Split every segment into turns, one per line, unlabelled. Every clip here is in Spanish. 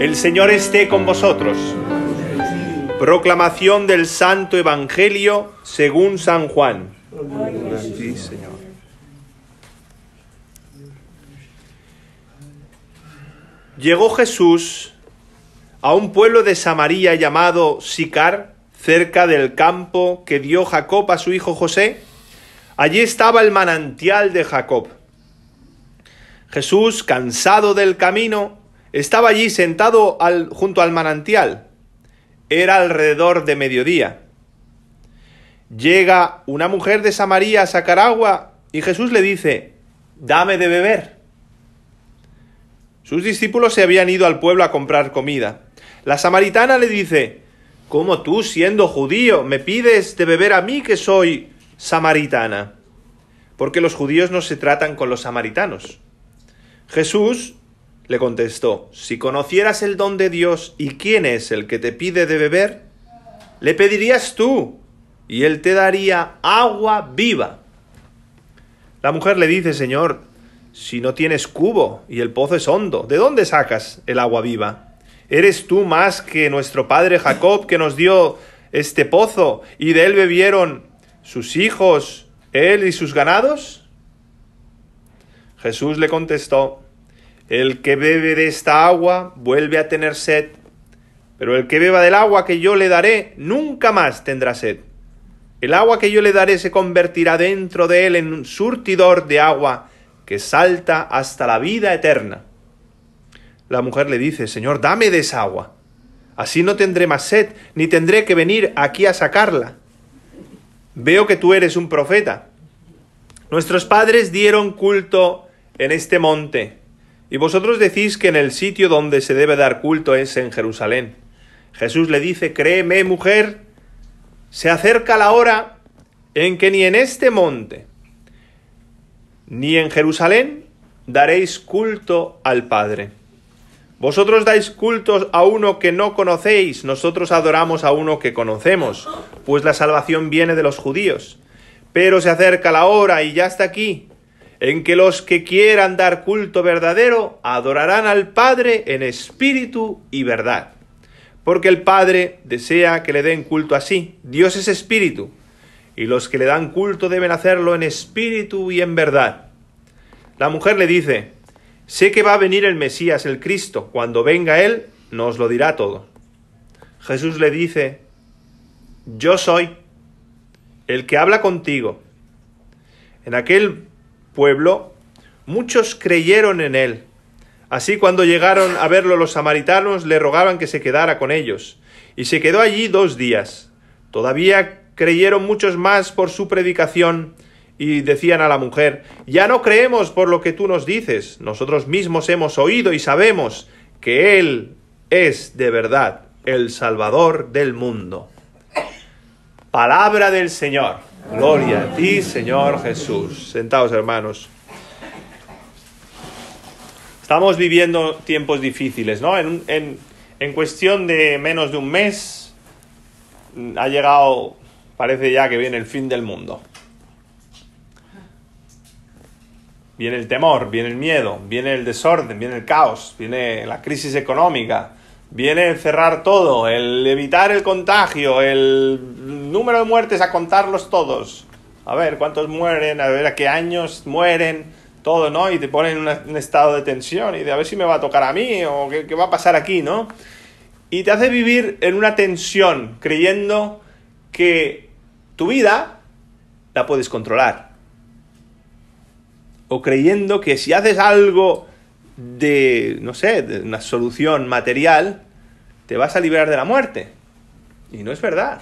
El Señor esté con vosotros. Proclamación del Santo Evangelio según San Juan. Sí, Señor. Llegó Jesús a un pueblo de Samaria llamado Sicar, cerca del campo que dio Jacob a su hijo José. Allí estaba el manantial de Jacob. Jesús, cansado del camino, estaba allí sentado junto al manantial. Era alrededor de mediodía. Llega una mujer de Samaría a sacar agua y Jesús le dice, dame de beber. Sus discípulos se habían ido al pueblo a comprar comida. La samaritana le dice, ¿cómo tú, siendo judío, me pides de beber a mí que soy samaritana? Porque los judíos no se tratan con los samaritanos. Jesús le contestó, si conocieras el don de Dios y quién es el que te pide de beber, le pedirías tú y él te daría agua viva. La mujer le dice, Señor, si no tienes cubo y el pozo es hondo, ¿de dónde sacas el agua viva? ¿Eres tú más que nuestro padre Jacob que nos dio este pozo y de él bebieron sus hijos, él y sus ganados? Jesús le contestó, el que bebe de esta agua vuelve a tener sed, pero el que beba del agua que yo le daré nunca más tendrá sed. El agua que yo le daré se convertirá dentro de él en un surtidor de agua que salta hasta la vida eterna. La mujer le dice, Señor, dame de esa agua. Así no tendré más sed, ni tendré que venir aquí a sacarla. Veo que tú eres un profeta. Nuestros padres dieron culto en este monte y vosotros decís que en el sitio donde se debe dar culto es en Jerusalén. Jesús le dice, créeme mujer, se acerca la hora en que ni en este monte, ni en Jerusalén daréis culto al Padre. Vosotros dais cultos a uno que no conocéis, nosotros adoramos a uno que conocemos, pues la salvación viene de los judíos. Pero se acerca la hora y ya está aquí, en que los que quieran dar culto verdadero adorarán al Padre en espíritu y verdad. Porque el Padre desea que le den culto así. Dios es espíritu, y los que le dan culto deben hacerlo en espíritu y en verdad. La mujer le dice, sé que va a venir el Mesías, el Cristo, cuando venga Él nos lo dirá todo. Jesús le dice, yo soy el que habla contigo. En aquel pueblo, muchos creyeron en él. Así cuando llegaron a verlo los samaritanos le rogaban que se quedara con ellos, y se quedó allí dos días. Todavía creyeron muchos más por su predicación, y decían a la mujer, ya no creemos por lo que tú nos dices, nosotros mismos hemos oído y sabemos que Él es de verdad el Salvador del mundo. Palabra del Señor. Gloria a ti, Señor Jesús. Sentaos, hermanos. Estamos viviendo tiempos difíciles, ¿no? En, en cuestión de menos de un mes mm, ha llegado, parece ya que viene el fin del mundo. Viene el temor, viene el miedo, viene el desorden, viene el caos, viene la crisis económica, viene el cerrar todo, el evitar el contagio, el número de muertes a contarlos todos. A ver cuántos mueren, a ver a qué años mueren, todo, ¿no? Y te ponen en un estado de tensión y de a ver si me va a tocar a mí o qué, qué va a pasar aquí, ¿no? Y te hace vivir en una tensión, creyendo que tu vida la puedes controlar. O creyendo que si haces algo de, no sé, de una solución material, te vas a liberar de la muerte. Y no es verdad.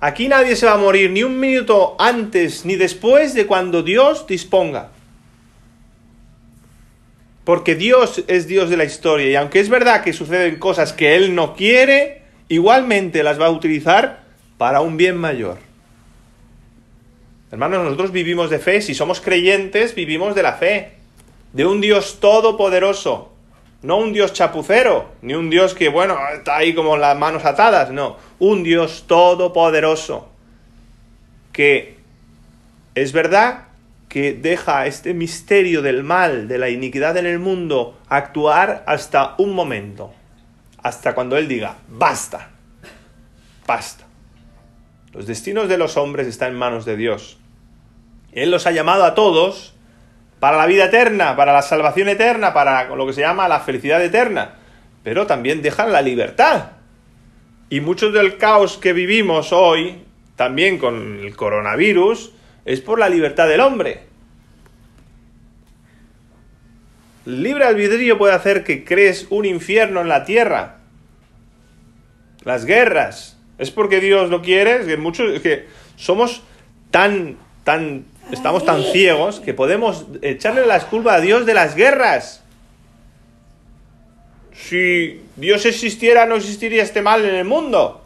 Aquí nadie se va a morir ni un minuto antes ni después de cuando Dios disponga. Porque Dios es Dios de la historia y aunque es verdad que suceden cosas que Él no quiere, igualmente las va a utilizar para un bien mayor. Hermanos, nosotros vivimos de fe, si somos creyentes, vivimos de la fe de un Dios todopoderoso, no un Dios chapucero, ni un Dios que, bueno, está ahí como las manos atadas, no, un Dios todopoderoso, que es verdad que deja este misterio del mal, de la iniquidad en el mundo, actuar hasta un momento, hasta cuando Él diga, basta, basta. Los destinos de los hombres están en manos de Dios. Él los ha llamado a todos para la vida eterna, para la salvación eterna, para lo que se llama la felicidad eterna, pero también dejan la libertad. Y mucho del caos que vivimos hoy, también con el coronavirus, es por la libertad del hombre. Libre albedrío puede hacer que crees un infierno en la tierra. Las guerras. Es porque Dios lo quiere. que muchos. que somos tan. tan estamos tan ciegos que podemos echarle la culpa a Dios de las guerras. Si Dios existiera, no existiría este mal en el mundo.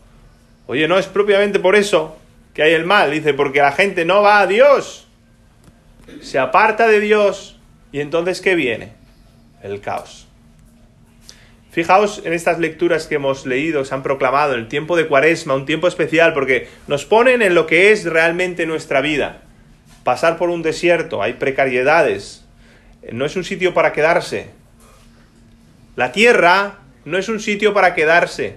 Oye, no es propiamente por eso que hay el mal. Dice, porque la gente no va a Dios. Se aparta de Dios. ¿Y entonces qué viene? El caos. Fijaos en estas lecturas que hemos leído, se han proclamado, el tiempo de Cuaresma, un tiempo especial, porque nos ponen en lo que es realmente nuestra vida pasar por un desierto, hay precariedades, no es un sitio para quedarse. La tierra no es un sitio para quedarse.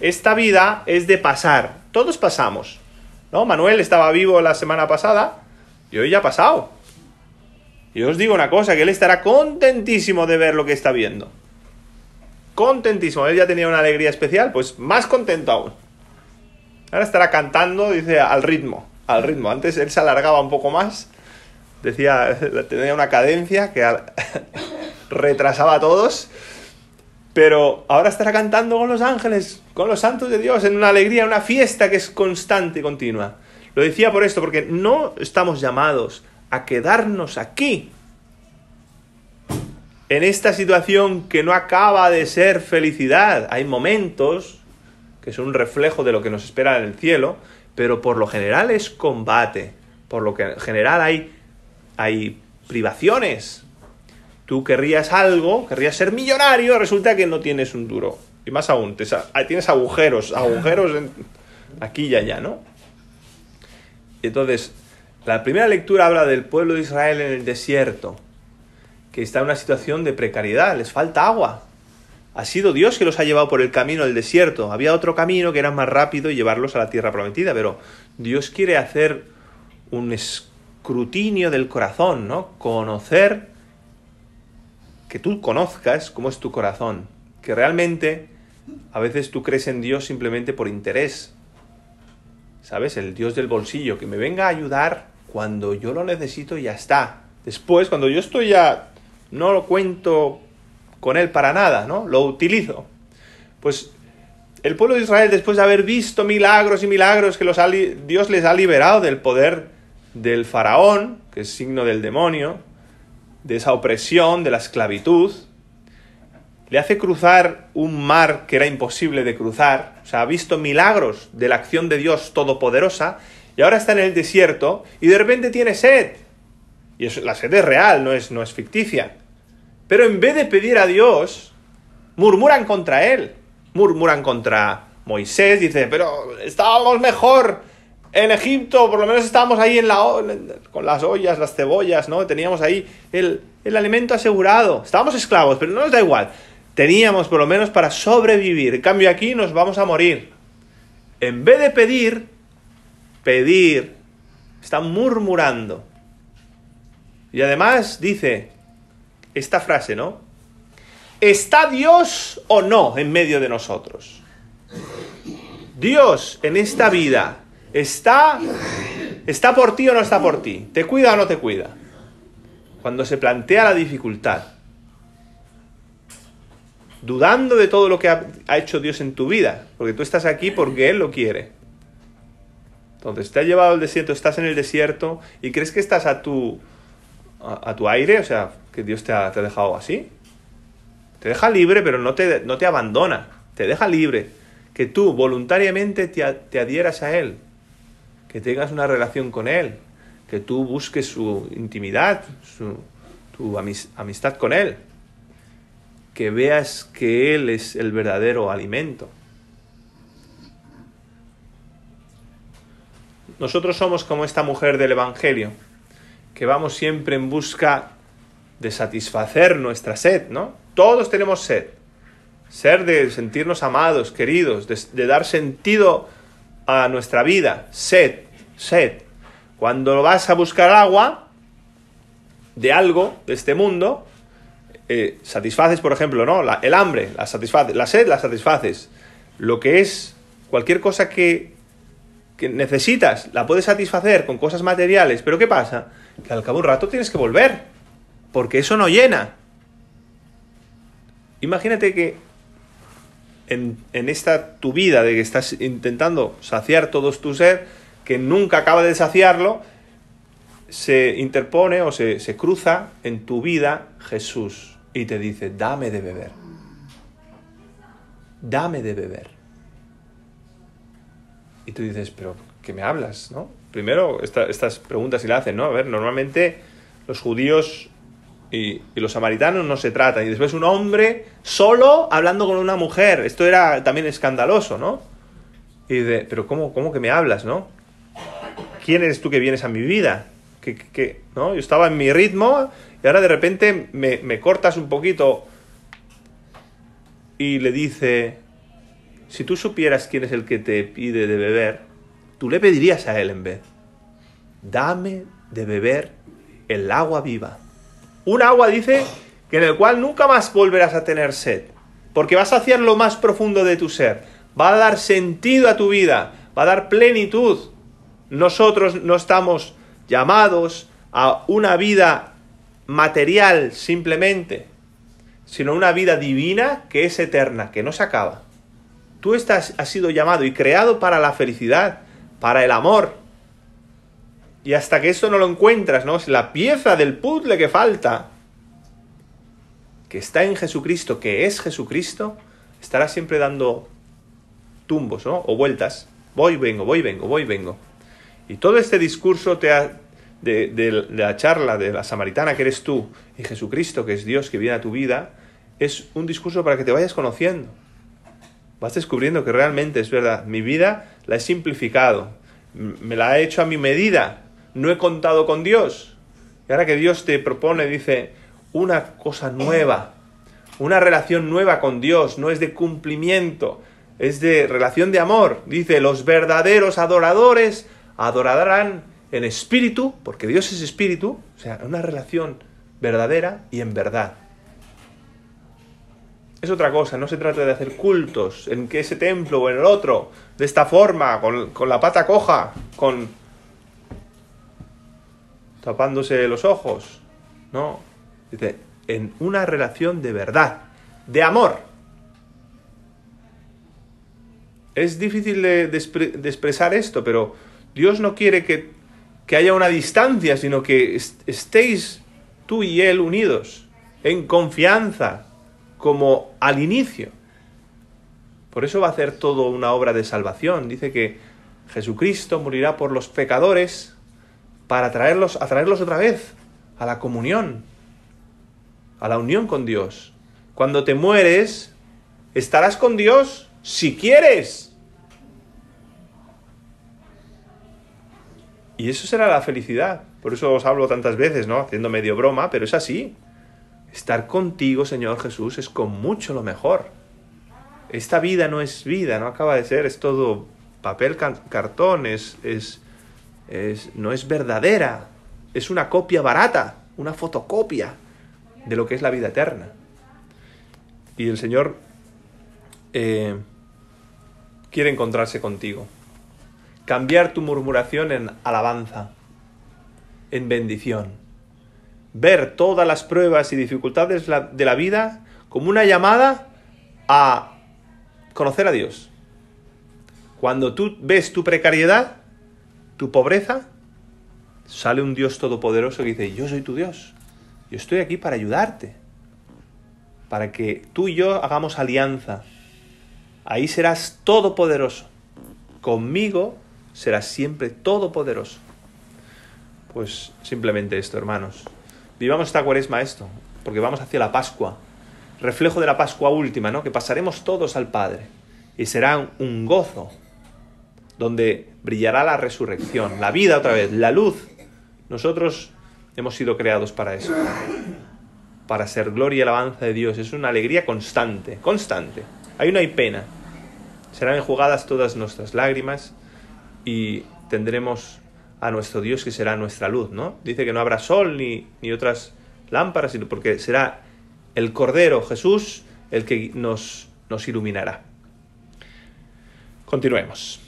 Esta vida es de pasar. Todos pasamos. ¿No? Manuel estaba vivo la semana pasada y hoy ya ha pasado. Y os digo una cosa, que él estará contentísimo de ver lo que está viendo. Contentísimo. Él ya tenía una alegría especial, pues más contento aún. Ahora estará cantando, dice, al ritmo al ritmo. Antes él se alargaba un poco más, decía, tenía una cadencia que retrasaba a todos, pero ahora estará cantando con los ángeles, con los santos de Dios, en una alegría, una fiesta que es constante y continua. Lo decía por esto, porque no estamos llamados a quedarnos aquí, en esta situación que no acaba de ser felicidad. Hay momentos que son un reflejo de lo que nos espera en el cielo pero por lo general es combate, por lo que general hay, hay privaciones. Tú querrías algo, querrías ser millonario, resulta que no tienes un duro. Y más aún, ah, tienes agujeros, agujeros aquí y allá, ¿no? Entonces, la primera lectura habla del pueblo de Israel en el desierto, que está en una situación de precariedad, les falta agua, ha sido Dios que los ha llevado por el camino del desierto. Había otro camino que era más rápido y llevarlos a la tierra prometida, pero Dios quiere hacer un escrutinio del corazón, ¿no? Conocer, que tú conozcas cómo es tu corazón, que realmente a veces tú crees en Dios simplemente por interés. ¿Sabes? El Dios del bolsillo, que me venga a ayudar cuando yo lo necesito y ya está. Después, cuando yo estoy ya, no lo cuento con él para nada, ¿no? Lo utilizo. Pues el pueblo de Israel, después de haber visto milagros y milagros que Dios les ha liberado del poder del faraón, que es signo del demonio, de esa opresión, de la esclavitud, le hace cruzar un mar que era imposible de cruzar, o sea, ha visto milagros de la acción de Dios todopoderosa, y ahora está en el desierto y de repente tiene sed. Y la sed es real, no es, no es ficticia. Pero en vez de pedir a Dios, murmuran contra él, murmuran contra Moisés, dice, pero estábamos mejor en Egipto, por lo menos estábamos ahí en la, con las ollas, las cebollas, ¿no? Teníamos ahí el, el alimento asegurado. Estábamos esclavos, pero no nos da igual. Teníamos por lo menos para sobrevivir. En cambio aquí nos vamos a morir. En vez de pedir, pedir, están murmurando. Y además dice, esta frase, ¿no? ¿Está Dios o no en medio de nosotros? Dios en esta vida está está por ti o no está por ti, te cuida o no te cuida. Cuando se plantea la dificultad, dudando de todo lo que ha, ha hecho Dios en tu vida, porque tú estás aquí porque Él lo quiere. Entonces te ha llevado al desierto, estás en el desierto y crees que estás a tu a, tu aire, o sea, que Dios te ha, te dejado así. Te deja libre, pero no te, no te abandona. Te deja libre. Que tú voluntariamente te, adhieras a Él. Que tengas una relación con Él. Que tú busques su intimidad, su, tu amistad con Él. Que veas que Él es el verdadero alimento. Nosotros somos como esta mujer del Evangelio que vamos siempre en busca de satisfacer nuestra sed, ¿no? Todos tenemos sed. Ser de sentirnos amados, queridos, de, dar sentido a nuestra vida. Sed, sed. Cuando vas a buscar agua de algo, de este mundo, eh, satisfaces, por ejemplo, ¿no? el hambre, la La sed, la satisfaces. Lo que es cualquier cosa que, que necesitas, la puedes satisfacer con cosas materiales. Pero ¿qué pasa? que al cabo de un rato tienes que volver, porque eso no llena. Imagínate que en, esta tu vida de que estás intentando saciar todo tu ser, que nunca acaba de saciarlo, se interpone o se, se cruza en tu vida Jesús y te dice, dame de beber. Dame de beber. Y tú dices, pero ¿qué me hablas, no? primero, estas preguntas y la hacen, ¿no? A ver, normalmente los judíos y, y, los samaritanos no se tratan. Y después un hombre solo hablando con una mujer. Esto era también escandaloso, ¿no? Y de, pero ¿cómo, cómo que me hablas, no? ¿Quién eres tú que vienes a mi vida? Que, que, ¿no? Yo estaba en mi ritmo y ahora de repente me, me cortas un poquito y le dice, si tú supieras quién es el que te pide de beber, tú le pedirías a él en vez, dame de beber el agua viva. Un agua, dice, que en el cual nunca más volverás a tener sed, porque vas a hacer lo más profundo de tu ser, va a dar sentido a tu vida, va a dar plenitud. Nosotros no estamos llamados a una vida material simplemente, sino una vida divina que es eterna, que no se acaba. Tú estás, has sido llamado y creado para la felicidad, para el amor. Y hasta que esto no lo encuentras, ¿no? Es la pieza del puzzle que falta, que está en Jesucristo, que es Jesucristo, estará siempre dando tumbos, ¿no? O vueltas. Voy, vengo, voy, vengo, voy, vengo. Y todo este discurso te de la charla de la samaritana que eres tú y Jesucristo, que es Dios que viene a tu vida, es un discurso para que te vayas conociendo. Vas descubriendo que realmente es verdad. Mi vida la he simplificado, me la he hecho a mi medida, no he contado con Dios. Y ahora que Dios te propone, dice, una cosa nueva, una relación nueva con Dios, no es de cumplimiento, es de relación de amor. Dice, los verdaderos adoradores adorarán en espíritu, porque Dios es espíritu, o sea, una relación verdadera y en verdad es otra cosa, no se trata de hacer cultos en que ese templo o en el otro, de esta forma, con, la pata coja, con tapándose los ojos, ¿no? Dice, en una relación de verdad, de amor. Es difícil de, expresar esto, pero Dios no quiere que, haya una distancia, sino que estéis tú y Él unidos, en confianza, como al inicio. Por eso va a hacer todo una obra de salvación. Dice que Jesucristo morirá por los pecadores para traerlos, atraerlos otra vez a la comunión, a la unión con Dios. Cuando te mueres, estarás con Dios si quieres. Y eso será la felicidad. Por eso os hablo tantas veces, ¿no? Haciendo medio broma, pero es así. Estar contigo, Señor Jesús, es con mucho lo mejor. Esta vida no es vida, no acaba de ser, es todo papel, cartón, es, es, no es verdadera, es una copia barata, una fotocopia de lo que es la vida eterna. Y el Señor eh, quiere encontrarse contigo. Cambiar tu murmuración en alabanza, en bendición ver todas las pruebas y dificultades de la vida como una llamada a conocer a Dios. Cuando tú ves tu precariedad, tu pobreza, sale un Dios todopoderoso que dice, yo soy tu Dios, yo estoy aquí para ayudarte, para que tú y yo hagamos alianza. Ahí serás todopoderoso. Conmigo serás siempre todopoderoso. Pues simplemente esto, hermanos vivamos esta cuaresma esto, porque vamos hacia la Pascua, reflejo de la Pascua última, ¿no? Que pasaremos todos al Padre y será un gozo donde brillará la resurrección, la vida otra vez, la luz. Nosotros hemos sido creados para eso, para ser gloria y alabanza de Dios. Es una alegría constante, constante. Ahí no hay pena. Serán enjugadas todas nuestras lágrimas y tendremos a nuestro Dios que será nuestra luz, ¿no? Dice que no habrá sol ni, ni otras lámparas, sino porque será el Cordero Jesús el que nos, nos iluminará. Continuemos.